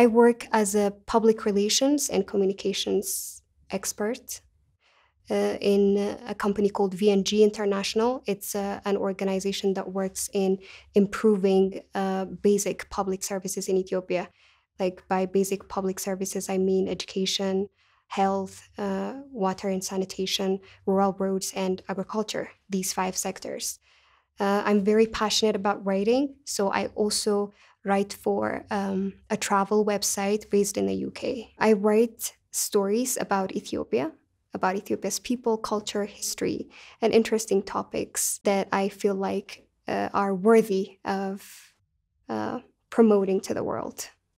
I work as a public relations and communications expert uh, in a company called VNG International. It's uh, an organization that works in improving uh, basic public services in Ethiopia. Like by basic public services, I mean education, health, uh, water and sanitation, rural roads, and agriculture, these five sectors. Uh, I'm very passionate about writing, so I also write for um, a travel website based in the UK. I write stories about Ethiopia, about Ethiopia's people, culture, history, and interesting topics that I feel like uh, are worthy of uh, promoting to the world.